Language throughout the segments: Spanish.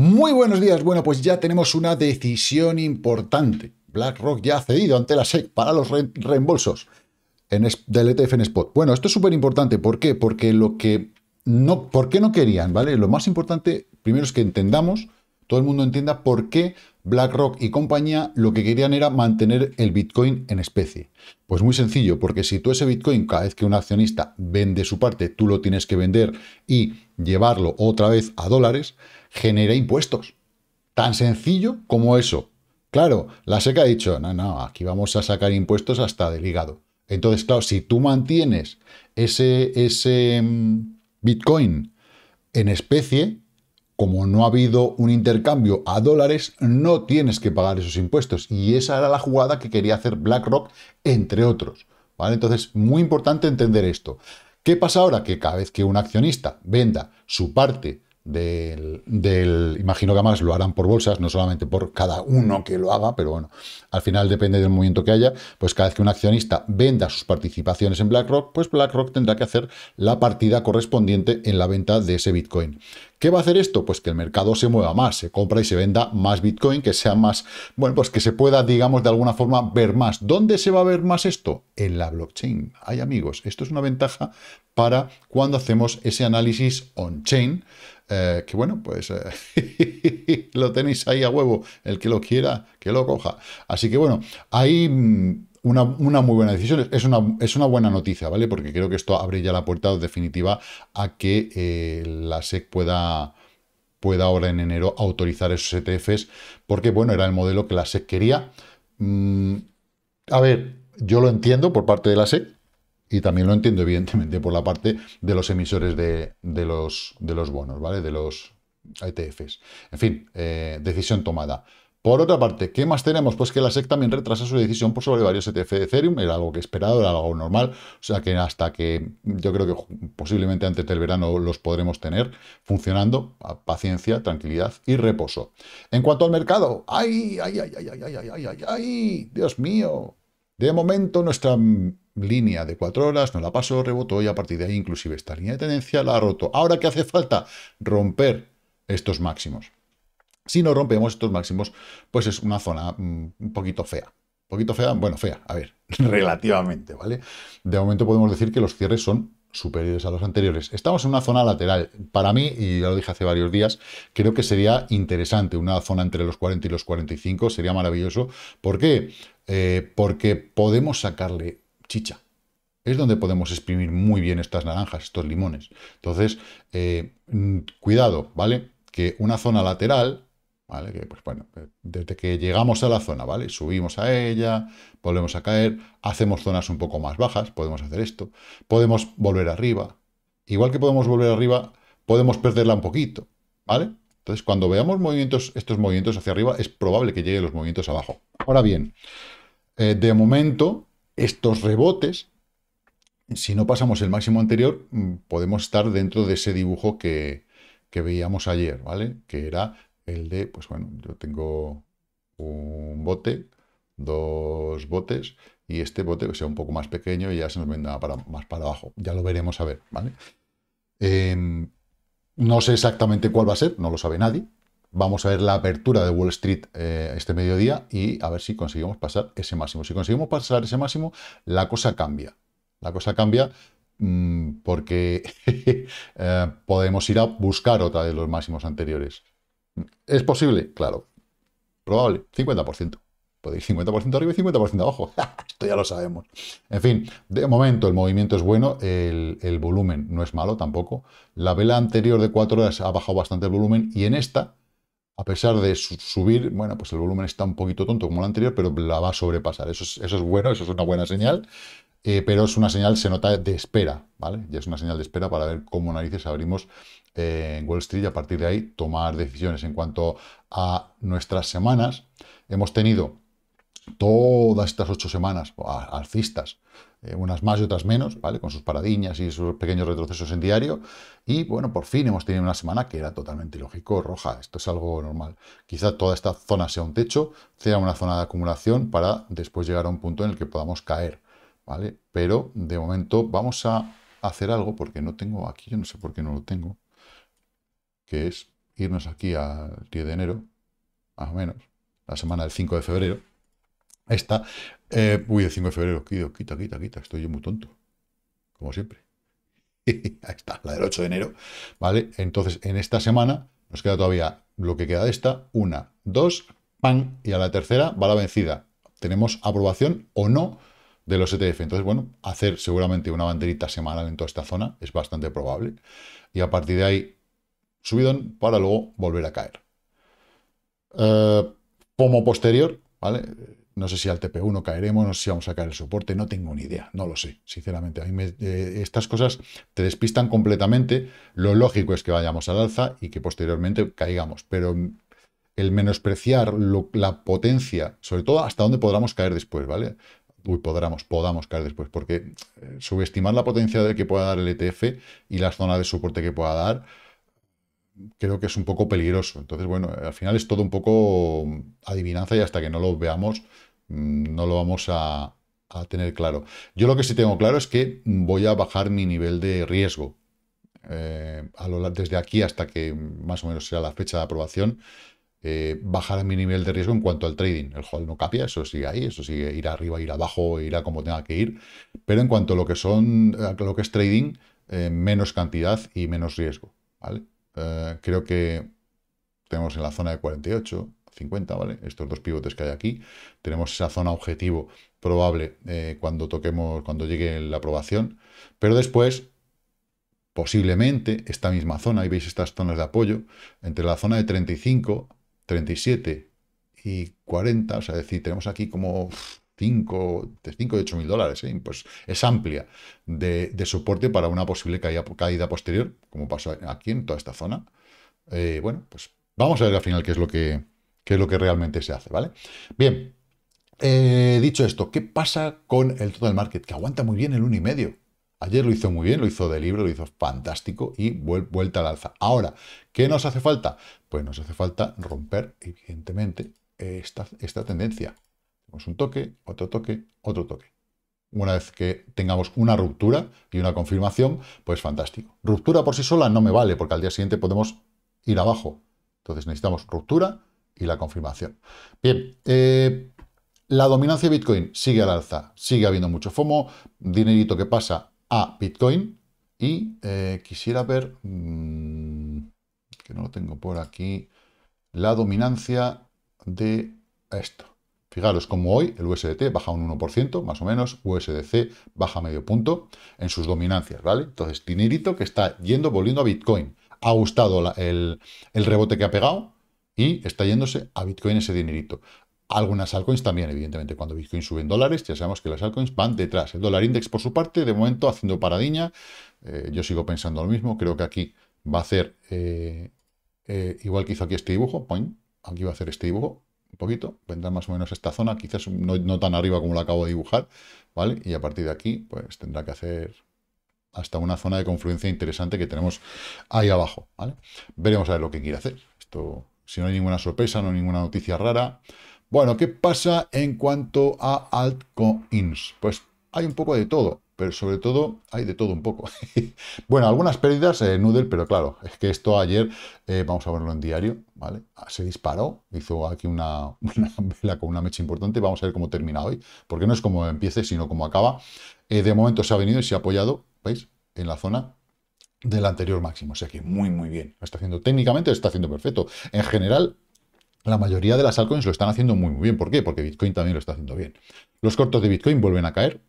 Muy buenos días. Bueno, pues ya tenemos una decisión importante. BlackRock ya ha cedido ante la SEC para los reembolsos en del ETF en spot. Bueno, esto es súper importante. ¿Por qué? Porque lo que no, ¿por qué no querían? ¿Vale? Lo más importante, primero es que entendamos, todo el mundo entienda por qué BlackRock y compañía lo que querían era mantener el Bitcoin en especie. Pues muy sencillo, porque si tú ese Bitcoin, cada vez que un accionista vende su parte, tú lo tienes que vender y llevarlo otra vez a dólares, genera impuestos. Tan sencillo como eso. Claro, la seca ha dicho, no, no, aquí vamos a sacar impuestos hasta del hígado. Entonces, claro, si tú mantienes ese, ese mm, Bitcoin en especie, como no ha habido un intercambio a dólares, no tienes que pagar esos impuestos. Y esa era la jugada que quería hacer BlackRock, entre otros. ¿Vale? Entonces, muy importante entender esto. ¿Qué pasa ahora? Que cada vez que un accionista venda su parte del, del, imagino que más lo harán por bolsas, no solamente por cada uno que lo haga, pero bueno, al final depende del movimiento que haya, pues cada vez que un accionista venda sus participaciones en BlackRock, pues BlackRock tendrá que hacer la partida correspondiente en la venta de ese Bitcoin. ¿Qué va a hacer esto? Pues que el mercado se mueva más, se compra y se venda más Bitcoin, que sea más, bueno, pues que se pueda, digamos, de alguna forma ver más. ¿Dónde se va a ver más esto? En la blockchain. Hay amigos, esto es una ventaja para cuando hacemos ese análisis on-chain, eh, que bueno, pues eh, lo tenéis ahí a huevo. El que lo quiera, que lo coja. Así que bueno, hay mm, una, una muy buena decisión. Es una, es una, buena noticia, ¿vale? Porque creo que esto abre ya la puerta definitiva a que eh, la SEC pueda pueda ahora en enero autorizar esos ETFs, porque bueno, era el modelo que la SEC quería. Mm, a ver, yo lo entiendo por parte de la SEC, y también lo entiendo, evidentemente, por la parte de los emisores de, los, de los, bonos, ¿vale? De los ETFs. En fin, decisión tomada. Por otra parte, ¿qué más tenemos? Pues que la SEC también retrasa su decisión por sobre varios ETF de Ethereum, era algo que esperado, era algo normal, o sea que hasta que yo creo que posiblemente antes del verano los podremos tener funcionando, paciencia, tranquilidad y reposo. En cuanto al mercado, ¡ay, ay, ay, ay, ay, ay, ay, ay, ay! ¡Dios mío! De momento nuestra línea de 4 horas, no la pasó, rebotó y a partir de ahí inclusive esta línea de tendencia la ha roto. Ahora, ¿qué hace falta? Romper estos máximos. Si no rompemos estos máximos, pues es una zona mm, un poquito fea. Un poquito fea, bueno, fea, a ver, relativamente, ¿vale? De momento podemos decir que los cierres son superiores a los anteriores. Estamos en una zona lateral. Para mí, y ya lo dije hace varios días, creo que sería interesante una zona entre los 40 y los 45, sería maravilloso. ¿Por qué? Eh, porque podemos sacarle chicha. Es donde podemos exprimir muy bien estas naranjas, estos limones. Entonces, eh, mm, cuidado, ¿vale? Que una zona lateral, ¿vale? Que, pues bueno, eh, desde que llegamos a la zona, ¿vale? Subimos a ella, volvemos a caer, hacemos zonas un poco más bajas, podemos hacer esto. Podemos volver arriba. Igual que podemos volver arriba, podemos perderla un poquito, ¿vale? Entonces, cuando veamos movimientos, estos movimientos hacia arriba, es probable que lleguen los movimientos abajo. Ahora bien, eh, de momento, estos rebotes, si no pasamos el máximo anterior, mm, podemos estar dentro de ese dibujo que, veíamos ayer, ¿vale? Que era el de, pues bueno, yo tengo un bote, dos botes, y este bote que sea un poco más pequeño y ya se nos venda para, más para abajo. Ya lo veremos a ver, ¿vale? Em, no sé exactamente cuál va a ser, no lo sabe nadie, vamos a ver la apertura de Wall Street eh, este mediodía y a ver si conseguimos pasar ese máximo. Si conseguimos pasar ese máximo, la cosa cambia. La cosa cambia mm, porque eh, podemos ir a buscar otra de los máximos anteriores. ¿Es posible? Claro. Probable. 50%. Podéis 50% arriba y 50% abajo. Esto ya lo sabemos. En fin, de momento el movimiento es bueno, el, el volumen no es malo tampoco. La vela anterior de 4 horas ha bajado bastante el volumen y en esta a pesar de subir, bueno, pues el volumen está un poquito tonto como el anterior, pero la va a sobrepasar. Eso es, bueno, eso es una buena señal, eh, pero es una señal, se nota, de espera, ¿vale? Ya es una señal de espera para ver cómo narices abrimos eh, en Wall Street y a partir de ahí tomar decisiones. En cuanto a nuestras semanas, hemos tenido todas estas ocho semanas alcistas, eh, unas más y otras menos, ¿vale? Con sus paradiñas y sus pequeños retrocesos en diario. Y bueno, por fin hemos tenido una semana que era totalmente lógico, roja. Esto es algo normal. Quizá toda esta zona sea un techo, sea una zona de acumulación para después llegar a un punto en el que podamos caer, ¿vale? Pero de momento vamos a hacer algo porque no tengo aquí, yo no sé por qué no lo tengo, que es irnos aquí al 10 de enero, más o menos, la semana del 5 de febrero esta, eh, uy, el 5 de febrero, quita, quita, quita, estoy yo muy tonto, como siempre. Ahí está, la del 8 de enero, ¿vale? Entonces, en esta semana nos queda todavía lo que queda de esta, una, dos, pan, y a la tercera va la vencida. Tenemos aprobación o no de los ETF. Entonces, bueno, hacer seguramente una banderita semanal en toda esta zona es bastante probable. Y a partir de ahí, subidón para luego volver a caer. Eh, como posterior, ¿vale? No sé si al TP1 caeremos, no si vamos a caer el soporte, no tengo ni idea, no lo sé, sinceramente. Eh, estas cosas te despistan completamente. Lo lógico es que vayamos al alza y que posteriormente caigamos, pero el menospreciar la potencia, sobre todo hasta dónde podamos caer después, ¿vale? Uy, podremos, podamos caer después, porque eh, subestimar la potencia del que pueda dar el ETF y las zonas de soporte que pueda dar, creo que es un poco peligroso. Entonces, bueno, al final es todo un poco adivinanza y hasta que no lo veamos, Mm, no lo vamos a, tener claro. Yo lo que sí tengo claro es que voy a bajar mi nivel de riesgo. Eh, a lo, desde aquí hasta que más o menos sea la fecha de aprobación, eh, bajar mi nivel de riesgo en cuanto al trading. El hold no cambia, eso sigue ahí, eso sigue ir arriba, ir abajo, irá como tenga que ir. Pero en cuanto a lo que son lo que es trading, eh, menos cantidad y menos riesgo. ¿vale? creo que tenemos en la zona de 48, 50, ¿vale? Estos dos pivotes que hay aquí. Tenemos esa zona objetivo probable eh, cuando toquemos, cuando llegue la aprobación. Pero después, posiblemente, esta misma zona, y veis estas zonas de apoyo, entre la zona de 35, 37 y 40, o sea, es decir, tenemos aquí como 5, de 5 y 8 mil dólares, ¿eh? pues es amplia de, soporte para una posible caída, caída, posterior, como pasó aquí en toda esta zona. Eh, bueno, pues vamos a ver al final qué es lo que, que es lo que realmente se hace, ¿vale? Bien, eh, dicho esto, ¿qué pasa con el total market? Que aguanta muy bien el 1,5%. Ayer lo hizo muy bien, lo hizo de libro, lo hizo fantástico y vuelta al alza. Ahora, ¿qué nos hace falta? Pues nos hace falta romper, evidentemente, esta, esta tendencia. Tenemos un toque, otro toque, otro toque. Una vez que tengamos una ruptura y una confirmación, pues fantástico. Ruptura por sí sola no me vale, porque al día siguiente podemos ir abajo. Entonces necesitamos ruptura, y la confirmación. Bien, eh, la dominancia de Bitcoin sigue al alza, sigue habiendo mucho FOMO, dinerito que pasa a Bitcoin y eh, quisiera ver, mm, que no lo tengo por aquí, la dominancia de esto. Fijaros como hoy el USDT baja un 1%, más o menos, USDC baja medio punto en sus dominancias, ¿vale? Entonces, dinerito que está yendo, volviendo a Bitcoin. Ha gustado el rebote que ha pegado, y está yéndose a Bitcoin ese dinerito. Algunas altcoins también, evidentemente, cuando Bitcoin sube en dólares, ya sabemos que las altcoins van detrás. El dólar index, por su parte, de momento haciendo paradiña. Eh, yo sigo pensando lo mismo. Creo que aquí va a hacer, eh, eh, igual que hizo aquí este dibujo, aquí va a hacer este dibujo, un poquito, vendrá más o menos esta zona, quizás no, tan arriba como lo acabo de dibujar, ¿vale? Y a partir de aquí, pues tendrá que hacer hasta una zona de confluencia interesante que tenemos ahí abajo, ¿vale? Veremos a ver lo que quiere hacer. Esto si no hay ninguna sorpresa, no hay ninguna noticia rara. Bueno, ¿qué pasa en cuanto a altcoins? Pues hay un poco de todo, pero sobre todo hay de todo un poco. bueno, algunas pérdidas en Noodle, pero claro, es que esto ayer, eh, vamos a verlo en diario, ¿vale? Ah, se disparó, hizo aquí una, vela con una mecha importante, vamos a ver cómo termina hoy, porque no es como empiece, sino como acaba. Eh, de momento se ha venido y se ha apoyado, ¿veis? En la zona del anterior máximo. O sea que muy, muy bien. Lo está haciendo técnicamente, lo está haciendo perfecto. En general, la mayoría de las altcoins lo están haciendo muy, muy bien. ¿Por qué? Porque Bitcoin también lo está haciendo bien. Los cortos de Bitcoin vuelven a caer.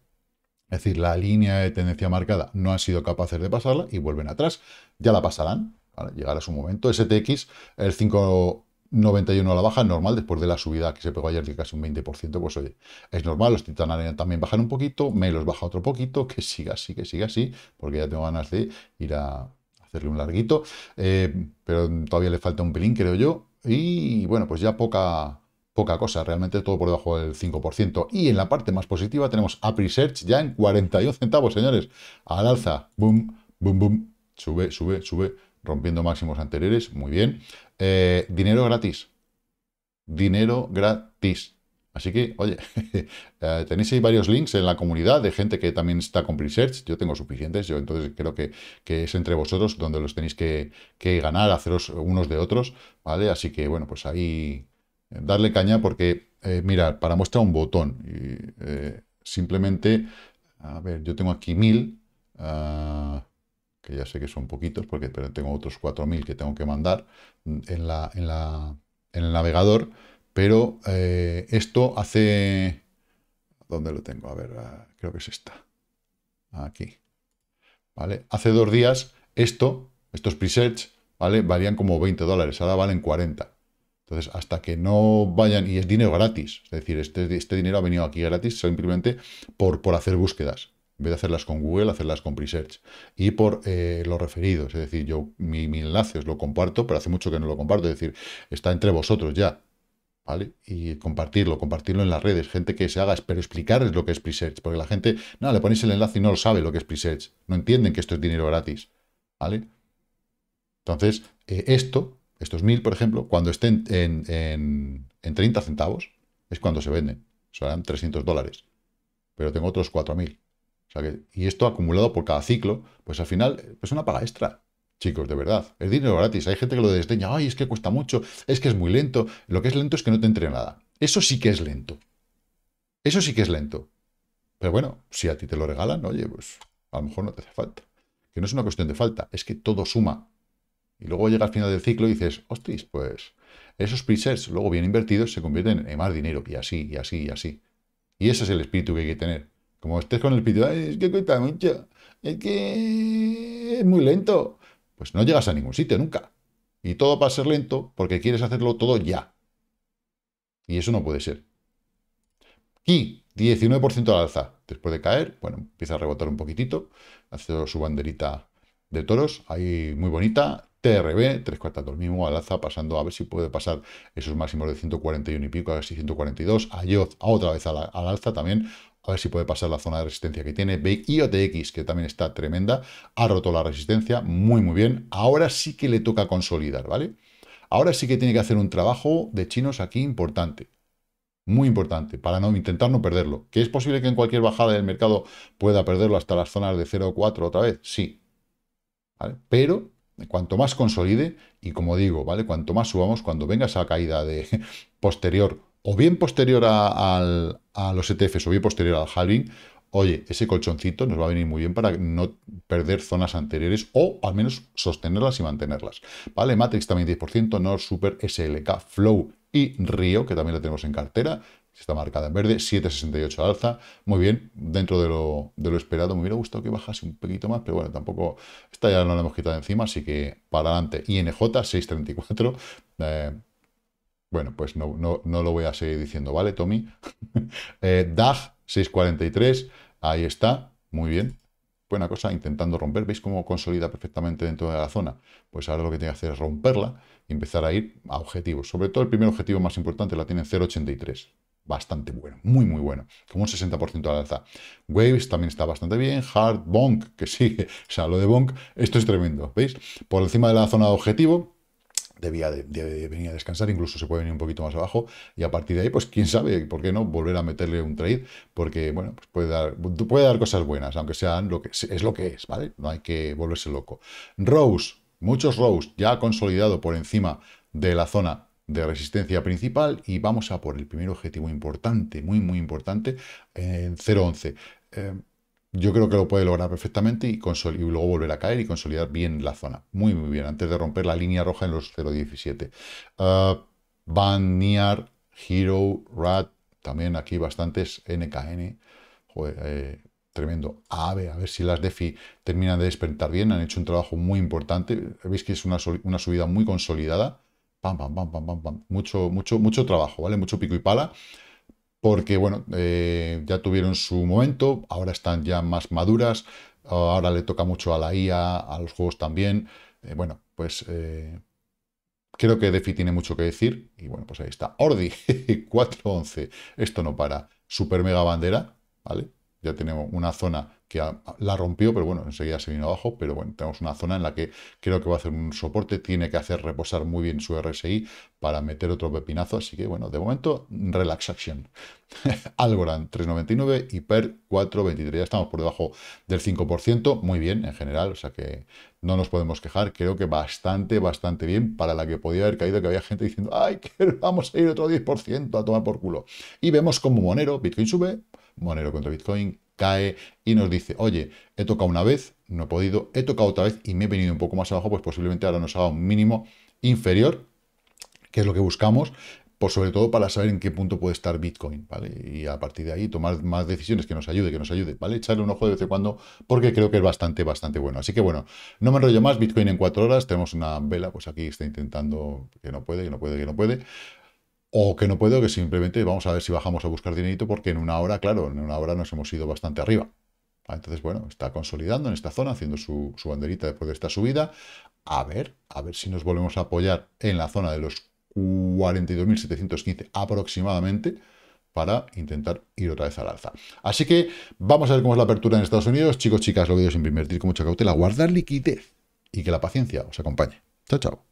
Es decir, la línea de tendencia marcada no han sido capaces de pasarla y vuelven atrás. Ya la pasarán. Llegará su momento. STX, el 5 91 a la baja, normal, después de la subida que se pegó ayer de casi un 20%, pues oye, es normal, los Titan también bajan un poquito, me los baja otro poquito, que siga así, que siga así, porque ya tengo ganas de ir a hacerle un larguito, eh, pero todavía le falta un pelín, creo yo, y bueno, pues ya poca, poca cosa, realmente todo por debajo del 5%. Y en la parte más positiva tenemos a Search ya en 42 centavos, señores, al alza, boom, boom, boom, sube, sube, sube, rompiendo máximos anteriores, muy bien. Eh, dinero gratis. Dinero gratis. Así que, oye, eh, tenéis varios links en la comunidad de gente que también está con Presearch. Yo tengo suficientes, yo entonces creo que, es entre vosotros donde los tenéis que, que, ganar, haceros unos de otros, ¿vale? Así que, bueno, pues ahí eh, darle caña porque, eh, mira, para muestra un botón. simplemente, a ver, yo tengo aquí mil. Ah, que ya sé que son poquitos, porque pero tengo otros 4.000 que tengo que mandar en, en, el navegador, pero eh, esto hace... ¿Dónde lo tengo? A ver, ah, creo que es esta. Aquí. ¿Vale? Hace dos días esto, estos presets, ¿vale? Valían como 20 dólares, ahora valen 40. Entonces, hasta que no vayan, y es dinero gratis, es decir, este, este dinero ha venido aquí gratis simplemente por, por hacer búsquedas. En vez de hacerlas con Google, hacerlas con Presearch. Y por eh, lo los referidos, es decir, yo mi, enlaces enlace os lo comparto, pero hace mucho que no lo comparto, es decir, está entre vosotros ya. ¿Vale? Y compartirlo, compartirlo en las redes, gente que se haga, espero explicarles lo que es Presearch, porque la gente, no, le ponéis el enlace y no lo sabe lo que es Presearch, no entienden que esto es dinero gratis, ¿vale? Entonces, eh, esto, estos 1.000, por ejemplo, cuando estén en, en 30 centavos, es cuando se venden, serán 300 dólares, pero tengo otros 4000 y esto acumulado por cada ciclo, pues al final es pues una paga extra. Chicos, de verdad, es dinero gratis. Hay gente que lo desdeña, ay, es que cuesta mucho, es que es muy lento. Lo que es lento es que no te entre nada. Eso sí que es lento. Eso sí que es lento. Pero bueno, si a ti te lo regalan, oye, pues a lo mejor no te hace falta. Que no es una cuestión de falta, es que todo suma. Y luego llega al final del ciclo y dices, hostis, pues esos presets luego bien invertidos se convierten en más dinero. Y así, y así, y así. Y ese es el espíritu que hay que tener. Como estés con el pito, es que cuesta mucho, es que es muy lento. Pues no llegas a ningún sitio nunca. Y todo va a ser lento porque quieres hacerlo todo ya. Y eso no puede ser. y 19% al alza. Después de caer, bueno, empieza a rebotar un poquitito. Hace su banderita de toros, ahí muy bonita. TRB, tres cuartas del mismo, al alza, pasando a ver si puede pasar esos máximos de 141 y pico, a ver si 142. a otra vez al alza también, a ver si puede pasar la zona de resistencia que tiene. IOTX, que también está tremenda. Ha roto la resistencia. Muy, muy bien. Ahora sí que le toca consolidar, ¿vale? Ahora sí que tiene que hacer un trabajo de chinos aquí importante. Muy importante, para no intentar no perderlo. ¿Que es posible que en cualquier bajada del mercado pueda perderlo hasta las zonas de 0,4 otra vez? Sí. Pero cuanto más consolide, y como digo, ¿vale? Cuanto más subamos, cuando venga esa caída de posterior o bien posterior a, los ETFs o bien posterior al halving, oye, ese colchoncito nos va a venir muy bien para no perder zonas anteriores o al menos sostenerlas y mantenerlas. ¿Vale? Matrix también 10%, Nord Super, SLK, Flow y Río, que también la tenemos en cartera, está marcada en verde, 7,68 alza, muy bien, dentro de lo, esperado, me hubiera gustado que bajase un poquito más, pero bueno, tampoco, esta ya no la hemos quitado encima, así que para adelante, INJ 6,34, eh, bueno, pues no, no, lo voy a seguir diciendo, ¿vale, Tommy? Eh, DAG 643, ahí está, muy bien. Buena cosa, intentando romper. ¿Veis cómo consolida perfectamente dentro de la zona? Pues ahora lo que tiene que hacer es romperla y empezar a ir a objetivos. Sobre todo el primer objetivo más importante la tiene 0.83 bastante bueno, muy muy bueno, como un 60% al alza. Waves también está bastante bien, Hard, Bonk, que sigue, o sea, lo de Bonk, esto es tremendo, ¿veis? Por encima de la zona de objetivo, debía de, venir a descansar, incluso se puede venir un poquito más abajo y a partir de ahí, pues quién sabe, ¿por qué no? Volver a meterle un trade, porque bueno, pues puede dar, puede dar cosas buenas, aunque sean lo que es lo que es, ¿vale? No hay que volverse loco. Rose, muchos Rose ya consolidado por encima de la zona de resistencia principal y vamos a por el primer objetivo importante, muy muy importante, en eh, 0.11. Eh, yo creo que lo puede lograr perfectamente y, luego volver a caer y consolidar bien la zona. Muy, muy bien, antes de romper la línea roja en los 0.17. Ah, Van Niar, Hero, Rat, también aquí bastantes NKN. Eh, tremendo. AVE, a ver si las DeFi terminan de despertar bien. Han hecho un trabajo muy importante. Veis que es una, subida muy consolidada. Pam, pam, pam, pam, pam, pam. Mucho, mucho, mucho trabajo, ¿vale? Mucho pico y pala porque bueno, eh, ya tuvieron su momento, ahora están ya más maduras, ahora le toca mucho a la IA, a los juegos también. Eh, bueno, pues eh, creo que Defi tiene mucho que decir y bueno, pues ahí está. Ordi 411, esto no para, super mega bandera, ¿vale? Ya tenemos una zona que la rompió, pero bueno, enseguida se vino abajo, pero bueno, tenemos una zona en la que creo que va a hacer un soporte, tiene que hacer reposar muy bien su RSI para meter otro pepinazo, así que bueno, de momento, relaxación. Algorand 3,99 y PER 4,23, ya estamos por debajo del 5%, muy bien en general, o sea que no nos podemos quejar, creo que bastante, bastante bien para la que podía haber caído, que había gente diciendo, ay, que vamos a ir otro 10% a tomar por culo. Y vemos como Monero, Bitcoin sube, Monero contra Bitcoin cae y nos dice, oye, he tocado una vez, no he podido, he tocado otra vez y me he venido un poco más abajo, pues posiblemente ahora nos haga un mínimo inferior, que es lo que buscamos, por pues sobre todo para saber en qué punto puede estar Bitcoin, ¿vale? Y a partir de ahí tomar más decisiones que nos ayude, que nos ayude, ¿vale? Echarle un ojo de vez en cuando, porque creo que es bastante, bastante bueno. Así que bueno, no me enrollo más, Bitcoin en cuatro horas, tenemos una vela, pues aquí está intentando que no puede, que no puede, que no puede. O que no puedo, que simplemente vamos a ver si bajamos a buscar dinerito, porque en una hora, claro, en una hora nos hemos ido bastante arriba. Ah, entonces, bueno, está consolidando en esta zona, haciendo su, banderita después de esta subida. A ver, a ver si nos volvemos a apoyar en la zona de los 42.715 aproximadamente para intentar ir otra vez al alza. Así que vamos a ver cómo es la apertura en Estados Unidos. Chicos, chicas, lo que sin invertir con mucha cautela, guardar liquidez y que la paciencia os acompañe. Chao, chao.